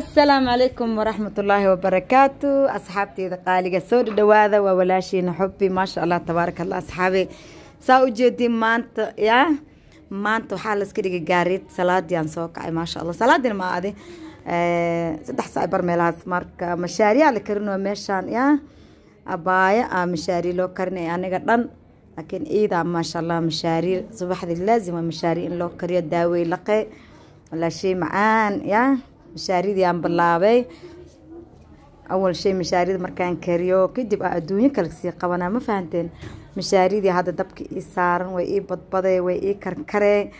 asalaamu calaykum waraxmat ullaahi wabarakaatu asxaabteyda qaaliga soo dhadhawaada waa walaashiina xubi maasha allah tabaaraka allah asxaabe saa u jeedii maanta ya maanta waxaa laska dhigay gaariid salaadii aan soo kacay maasha allah salaadiina ma adi saddex saa bar meelahaas marka mashaariyaa la karinoo meeshaan ya abaaya a ah, mashaari loo karinay aniga dhan laakiin ciida maasha allah mashaari subaxdii laazima mashaari in loo kariyo daawey laqe walaashey macaan mashaaridii aan bilaabay awal shay mashaarida markaan kariyo kadib aa adduunyo kale sii qabanaa ma fahanteen mashaaridii hadda dabka ii saaran way ii badbadee way ii karkaree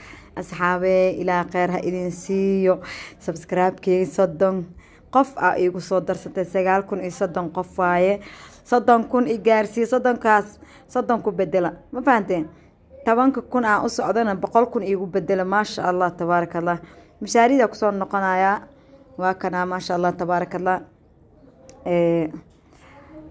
asxaabee ilaa kheyr ha idin siiyo sabskraibkii soddon qof aa iigu soo darsantay sagaal kun iyo soddon qof waaye soddon kun i gaarsiiye soddonkaas soddon ku bedela ma fahanteen tobanka kun aan u socdana boqol kun iigu bedela maasha allah tabaaraka allah mashaaridaa kusoo noqonayaa waa kanaa maasha allah tabaarakallah eh,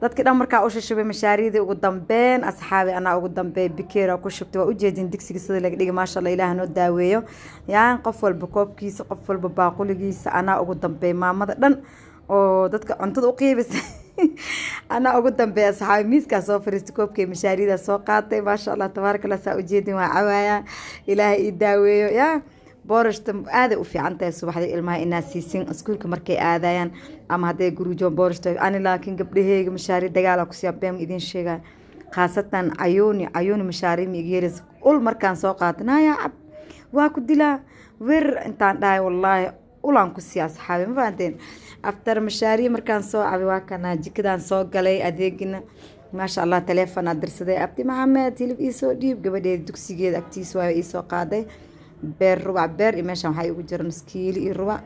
dadkii dhan markaa u shashabay mashaariidii ugu dambeen asxaabi anaa ugu dambeey bikeera ku shubtay waa ujeedin digsiga sida laga dhigay maasha allah ilaah noo daaweeyo yaa qof walba koobkiisa qof walba baaquligiisa anaa ugu dambeey maamada dhan oo dadka cuntada u qiibisa anaa ugu dambeeya saxaabi miiskaa soo fariistay koobkay mashaariidaa soo qaatay maasha allah tabaarakallah saa ujeedin waa cawaaya ilaahay ii daaweeyo yaa boorashta aaday u fiican tahay subaxday ilmaha inaad siisin iskuulka markay aadayaan ama hadday guruujoon boorashta ani laakiin gabdhaheega mashaari dagaala kusiyaa beem idin sheegaya khaasatan cayooni cayooni mashaari ma ul markaan soo qaadanaya cab waa ku dilaa weerar intaan dhahay wallaahi ulaan ku siiya asxaabi ma fahanteen aftar mashaari markaan soo cabay waa kanaa jikadaan soo galay adeegina maasha allah taleefonaa dirsaday abdi maxamed hilib iisoo dhiib gabadheeda dugsigeeda agtiisa waayo iisoo qaaday beer ruba beer iyo meeshaan waxaa igu jira nuskiili iyo ruba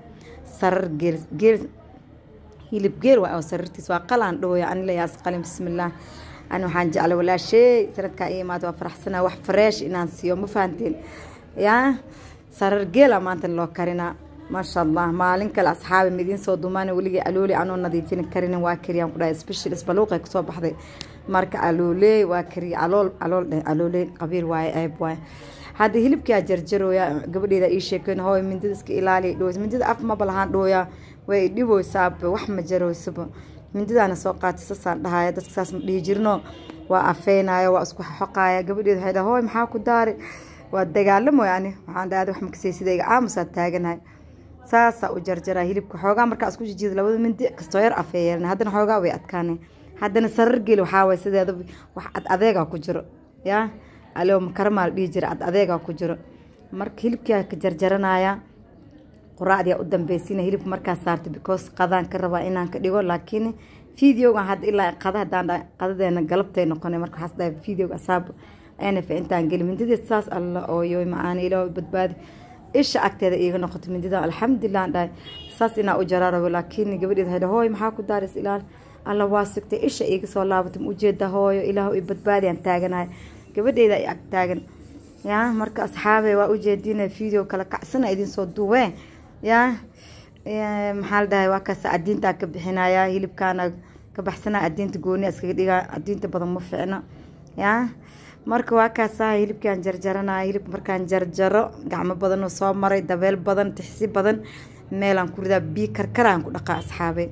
sarar geel geel hilib geel waa sarartiis waa qalaan dhawooya ani layaas qalin bismillaah ani waxaan jeclay walaashey sanadkaa ii waa faraxsanaa wax freesh inaan siiyo ma fahanteen yaa sarar geela maantan loo karinaa maasha allah maalin kale asxaabi midiin soo dumaan weligii alooli anoo nadiifin karin waa kariyaan ku dhahay special isbaluuqay kusoo baxday marka alooley waa kariya alool alool dheh alooley qabiil waaye ceeb waaye hadda hilibkaa jarjarooya gabadheeda ii sheekeen hooy mindida iska ilaaliya dhoweys mindida af maba dhooya way dhiboysaaba wax ma jaroysaba mindidana soo qaatay saasaan dhahaya dadka saas ma dhihi jirno waa afeynaya waa isku xoqaaya gabadheeda waxay dhaha hooy maxaa ku daari waa dagaalamo ani waxaan dhahda wax makasay sida aamusaa taaganahay saasaa u jarjaraa hilibka xoogaa markaa isku jijiida labada mindi kastoo yar afeeyeen haddana xoogaa way adkaanay haddana sarar geli sideeda wax ad adeegaa ku jiro yaa alo makarmaa la dhihi jira cad adeegaa ku jiro marka hilibkaa ka jarjaranayaa quraacdiyaa u dambeysina hilibka markaa saarta because qadaan ka rabaa inaan ka dhigo laakiin videoga hadda ilaa qada hadaan qadadeena galabtay noqonay marka waxaas dhahay videoga asaab nf intaan geli mindideed saas alla ooyo macaan ilaa badbaadi isha agteeda iiga noqoto mindida alxamdulilah aan saas inaa u jaraarabo laakiin gabadheed hadha hooy maxaa ku daaris ilaal alla waa sugtay isha iiga soo laabatay ma ujeeda hooyo ilaahu i badbaadi aan taaganahay gabadheeda ay agtaagan yaa marka asxaabe waa u jeedina video kala kacsana idinsoo duwee yaa maxaa la dhahay waa kaasa adiintaa ka bixinaya hilibkaana ka baxsanaa adiinta gooni iskaga dhigaa adiinta badan ma fiicno yaa marka waa kaasaa ah, hilibkaan jarjaranaya hilib markaan jarjaro gacmo badanoo soo maray dabeel badan tixsi badan meelaan ku ridaa biyo karkaraan ku dhaqaa asxaabe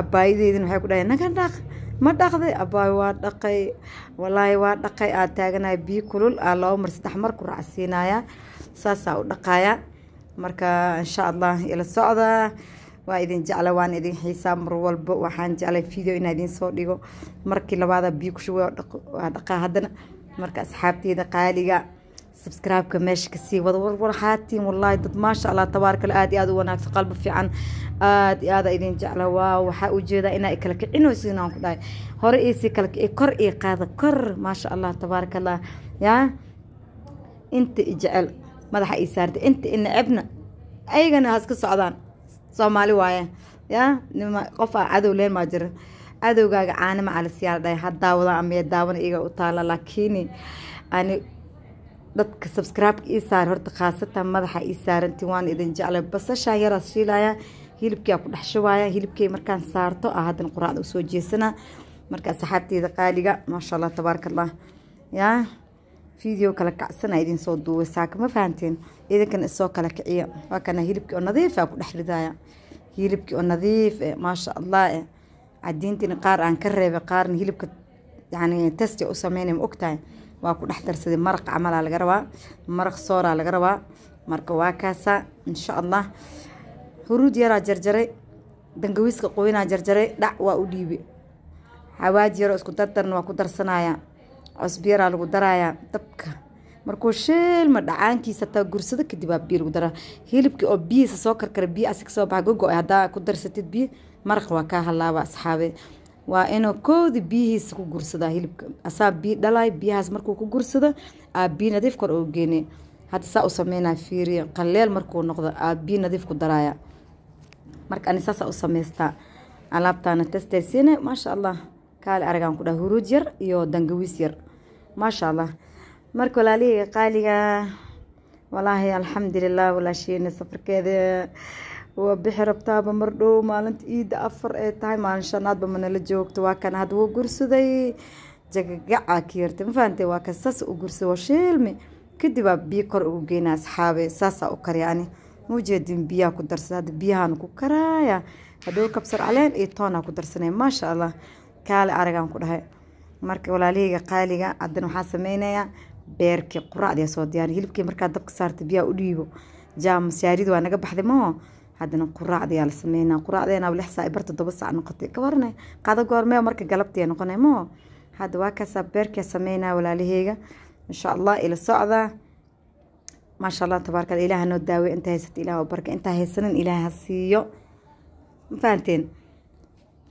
abaayadeydin waxay ku dhahay naga dhaq ma dhaqday abaay waa dhaqay walaahi waa dhaqay aa taaganaya biyo kulul aa laba mar saddex mar ku raacsiinaya saasaa u dhaqaya marka insha allah ila socda waa idin jecla waan idin xiisaa mar walba waxaan jeclay video inaa idin soo dhigo markii labaada biyo kushuwa waa dhaqaa haddana marka asxaabteeda qaaliga سبسكرايبك ماشي كسي ودور ورحاتي والله دد ما شاء الله تبارك الله آدي آدو وناكس قلب في عن آدي آدا إذن جعل واو وحا أجيدا إنا إكلك إنو سيناك داي هور إيسي كلك إكر إيقاذ كر ما شاء الله تبارك الله يا أنت إجعل مدح إيسارد أنت إن عبنا أيغانا هاسك سعودان صومالي وايا يا نما قفا عدو لين ما جرن عدوغاga caanima calisiyaal dhahay ha daawada amaya daawana iga u taala laakiini ani dadka subscribe ii saar horta khaasatan madaxa ii saarantiin waan idin jeclay basashaa yaraa shiilaya hilibkia ku dhex shubaaya hilibkay markaan saarto ah haddana quraacda usoo jeesanaa markaa saxaabteyda qaaliga maasha allah tabaaraka yaa video kala kacsanaa idin soo duubay saaka ma fahanteen idinkana isoo kala kiciya waa kana hilibkii oo nadiifa ah ku dhex ridaaya hilibkii oo nadiif eh maasha allah eh cadiintiina qaar aan ka reebay qaarna hilibka yani testi u sameynaya ma ogtahay waa ku dhex darsaday maraq camalaa laga rabaa maraq sooraa laga rabaa marka waa kaasaa insha allah huruud yaraa jarjaray dangawiiska qoynaa jarjaray dhac waa u dhiibe hawaaji yaroo isku dardarna waa ku darsanayaa cusbi lagu darayaa dabka markuu sheelma dhacaankiisa taa gursado kadib waa biyo lagu daraa hilibkii oo biyihiisa soo karkara biyo asig soo baxa gogo hadaa ku darsatid biyo maraqa waa kaa halaaba asxaabe waa inuu koodi biyihiisa ku gursada hilibka asaa biy dhalay biyahaas markuu ku gursado aabiyi nadiif kor oo geene hadda saa u sameynaya fiiriya qaleel markuu noqdo aabiyi nadiif ku daraaya marka ani saasaa u samaystaa alaabtaana testaysiine maasha allah kaali aragaan ku dhaha huruuj yar iyo dangawiis yar maasha allah marka walaalihayga qaaliga walaahi alxamdulilah walaashiina safarkeeda waa bixi rabtaaba mar dhow maalinta iidda afar ee tahay maalin shanaadba manala joogto waa kan hadda wuu gursaday jagagacaa kiyarta ma fahamtay waa kan saas u gursa waa shiilmi kadib aa biyo kor ugu geynaa asxaabe saasaa u karya ani biyaha ku darsada hadda biyahaan ku karaaya hadhow kabsar caleen iyo toonaa ku darsanaya maasha allah kaale aragaan ku dhahay marka walaalihayga qaaliga haddana waxaa sameynayaa beerkii quracdi soo diyaari hilibkii markaa dabka saarta biyaha u dhiibo jaamas waa naga baxday moo haddana quraacdayaa la sameynaa quraacdeenaba lix saa barta toba saac noqotay ka warne qado marka galabtiya noqonay moo hadda waa kaasaa beerkaa sameynaa walaalaheyga insha allah ila socdaa maasha allah tabaraka ilaah noo daawey intaa haysata ilaah barka intaa haysanin ilaah siiyo mafahanteen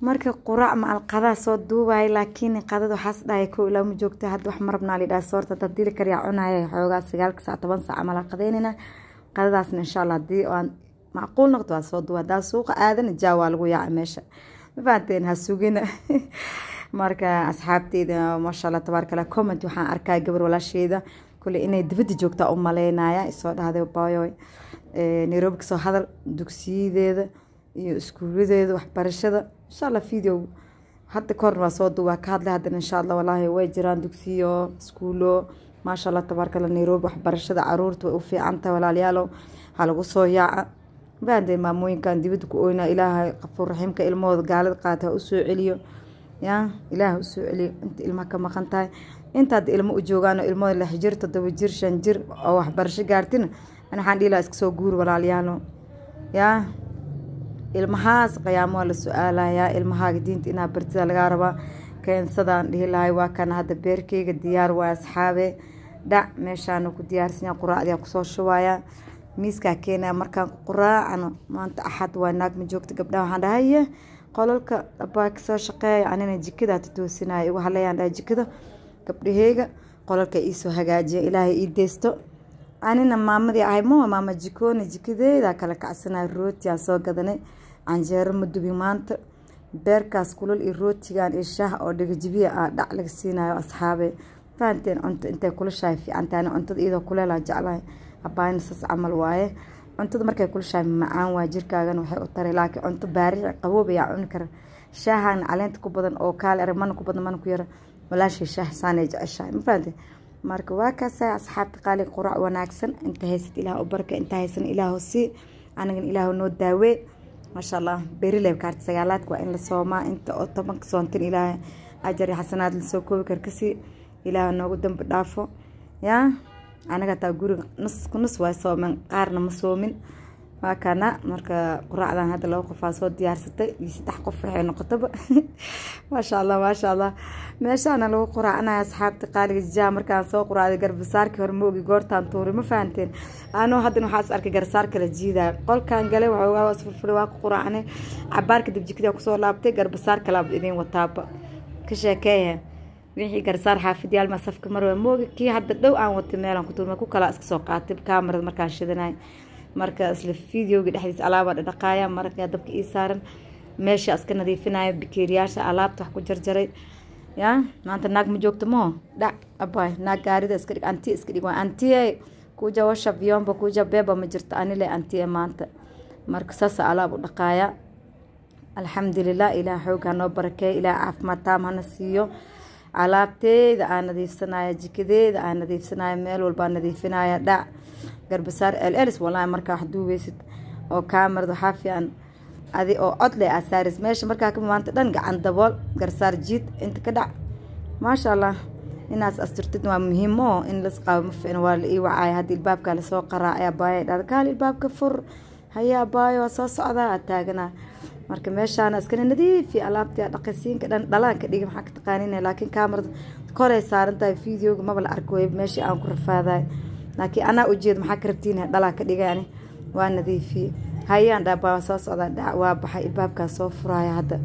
marka quraac macal qadaa soo duubayo laakiin qadada waxaas dhahay kow ilaa ma hadda wax marabnaa lidhaha soorta haddaan dili karyaa cunaya xoogaa sagaalka saac toban saac mala qadaynayna qadadaasna insha allah haddii aan macquul noqd waa soo duwa hadaa suuqa aadana jaa waa lagu yaaca meesha mafahanteen ha sugina marka asxaabteyda maasha alla tabaarkala comment waxaan arkaa gabar walaasheeda kule inay dibadda joogtaa u maleynaya isoo dhahday bayoy nairobi kasoo hadal dugsiyadeeda iyo iskuuladeeda waxbarashada insha allah video hadda kahorna waa soo duwaa ka hadlay haddana insha allah walaahi way jiraan dugsiyo iskuulo maasha allah tabaarkala nairobi waxbarashada caruurta way u fiicanta walaalayaalow ha lagu soo yaaca baande maamooyinkan dibada ku oynaa ilaahay qafuur raxiimka ilmahooda gaalada qaata ha celiyo ya ilaah ha celiyo inta ilmaha ka maqan tahay intaad ilmo u joogaano ilmahooda lix jir toddoba jir shan jir oo waxbarasho gaartina an waxaan dhihi laha iska guur walaalayaalo yaa ilmahaas qiyaamaha la su-aalayaa ilmahaaga diinta inaa bartida lagaa rabaa keensadaan dhihi lahay waa kan hadda beerkeyga diyaar waa asxaabe dhac meeshaana ku diyaarsanyaa quraacdiyaa kusoo shubayaa miiskaa keenaya markaan quraacano maanta axad waa naagma ma joogta gabdhaha waxaan dhahaye qolalka dhabaaka soo shaqeeya anina jikadaa tatoosinayo igu halayaan dhaha jikada gabdhaheyga qolalka iisoo hagaajiya ilaahay ii deysto anina maamadii ahay mawa maama jikooni jikadeedaa kala kacsanaya rooti soo gadanay canjeero madubi maanta beerkaas kulal iyo rootigaan iyo shaah oo dhigajibiya ah dhac laga siinayo asxaabe fahanteen cunto intay kula shahay cuntada iyadoo kuleelaan jeclahay abaanisas camal waaye cuntada markay kulshahay macaan waa jirkaagana waxay u tari laakiin cunto baariic qaboobayaa cuni kara shaahaana caleenta ku badan oo kaale er mana ku badan mana ku yara walaashay shaah saanay jeceshahay ma fahanteen marka waa kaasa asxaabta qaali qurac wanaagsan inta haysat ilaah u barka inta haysan ilaah sii anigana ilaah noo daawee maasha allah beri kaarti sagaalaadka waa in la soomaa inta oo tobanka soontan ilaah ajar xasanaad lasoo koobi kara kasii ilaah noogu dambi dhaafo yaa anaga hataa guriga nus ku nus waa soomen qaarna ma soomin waa kana marka quraacdan hadda laba qofaa soo diyaarsatay iyo saddex qof waxay noqotaba maasha allah maasha allah meeshaana lagu quraacanaya asxaabta qaaliga jaa markaan soo quraacday garbasaarkii hore moogi goortaan tuuri ma fahanteen anoo haddan waxaa arkay garbasaar kala jiidaya qolkaan galay waxoogaa isfurfuray waa ku quraacnay cabaar kadib jikada kusoo laabtay garbasaar kalaaba idiin wataaba ka sheekeeya wixii garsaar xaafidyaal masafka marwa mooga kii hadda dhow aan watay meelaan kuturma ku kalaa iska soo qaatay kaamarada markaan shidanay marka isla fideoga dhexdiisa alaabaa dhadhaqaaya marka dabka ii saaran meesha iska nadiifinayo bikeeriyaasha alaabta wax ku jarjaray ya maanta naag ma joogto mo dhac abay naag gaarida iska dhig anti iska dhig antiye kuja washa biyomba kuja beba ma jirto anile antiye maanta marka saasa alaab u dhaqaaya alxamdulilah ilaah xoog hanoo barakeeya ilaah caafimaad taam hana siiyo alaabteeda aan nadiifsanaya jikadeeda aan nadiifsanaya meel walbaa nadiifinaya dhac garbasaar ells walaahi markaa wax duubaysid oo kaamarad waxaa fiican adi oo codle aa saaris meesha markaa ka maanta dhan gacan dabool garsaar jiid inta ka dhac maasha allah inaas asturtid waa muhiimo in lasqaabo ma fiicno waa la ii wacaya haddi ilbaabkaa lasoo qaraacay abaaya dhada kaal ilbaabka fur hayaa abaayo waa soo socdaa taaganaa marka meeshaan iskana nadiifi alaabti dhaqasiinka dhan dhalaanka dhigi maxaa ka taqaanin laakiin kamarad koray saaran videoga maba la arko meeshii aan ku rafaaday laakiin anaa ujeed maxaa ka rabtiin dhalaa ka dhigaani waa nadiifiye hayaan dhaa soo socdaa dhac waa baxay ibaabkaa soo furaya hadda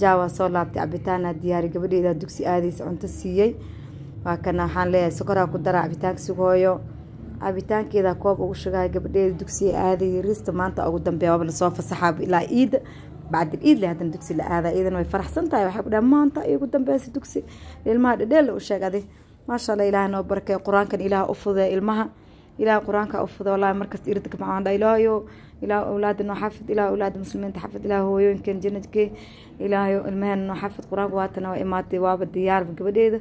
jaawaa soo laabtay cabitaana diyaari gabadheeda dugsi aadaysa cunto siiyey waa kana waxaan leeyahay sokoraa ku daraa cabitaanka sugooyo cabitaankeeda koob ugu shugaya gabadheeda dugsiga aadayay riista maanta ugu dambeeya waaba lasoo fasaxaaba ilaa iida bacdi iidle haddana dugsi la aada iidan way faraxsan tahay waxay ku maanta iyo ugu dambeysa dugsi ilmaha dhedheella u sheeg adi maasha alla ilaah noo barakey qur-aankan ilaah u fudee ilmaha ilaah qur-aanka u fude wallahi markast irdig macaan dha ilaahayo ilaah awlaada noo xafid ilaah awlaada muslimiinta xafid ilaah hooyooyinkan janadkee ilaahayo ilmaheen noo xafid qur-aanka waatana waa imaatay waaba diyaarba gabadheeda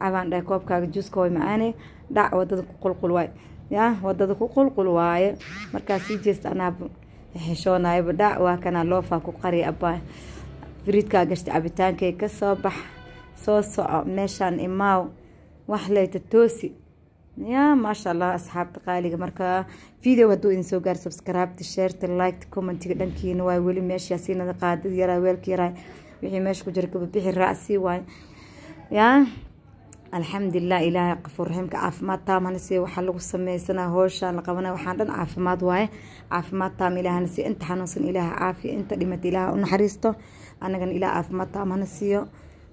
cabaan dhahay koobkaaga juuska way macaanee dhac wadada ku qulqul waay ya wadada ku qulqul waaye markaas sii jeesta anaaba heshoonaayo badhac waa kanaa loofaa ku qari abaa firidkaa gashta cabitaankay ka soo bax soo soco meeshaan imaaw wax leyta toosi ya maasha allah asxaabta qaaliga marka video haduu idin soo gaar subscribeta sheerta liketa commentiga dhankiina waay weli meeshaasiina qaadad yaraa weelka yaraa wixii meesha ku jira gababixi raacsi waay ya alxamdulilah ilaahay qafuurraxiimka caafimaad taam hana waxaa lagu sameysanaa howshaan la qabanaya waxaan dhan caafimaad waaye caafimaad taam ilaah hana siiyo inta xanuunsan ilaaha caafiya inta dhimata ilaaha u naxariisto annagana ilaah caafimaad taam siiyo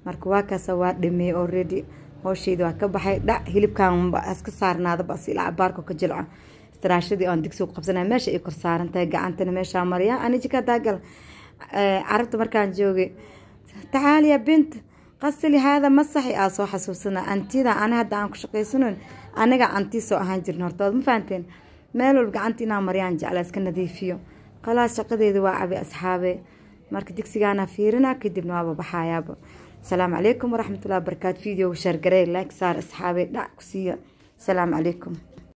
marka waa kaasa waa dhameeyey already howshayda waa ka baxay dhac hilibkan iska saarnaada bas ilaa abaarka ka jilco istiraashadii oon digsiga ku qabsanaya meesha ay kor saaran gacantana meeshaa mariya anijika daagal eh, carabta markaan joogay taxaaliya bint qasli haada ma aa soo xasuusana antida ani hadda aan ku shaqaysanoyn aniga anti soo ahaan jirin hortood ma fahanteen meel walb gacanta inaa maryaan jecla iska nadiifiyo qalaas shaqadeeda waa cabi asxaabe marka digsigaana fiirina kadibna waaba baxaayaaba asalaamu calaykum waraxmatullahi barakaatu videoga shaargarey like saar asxaabe dhac ku siiya asalaamu calaykum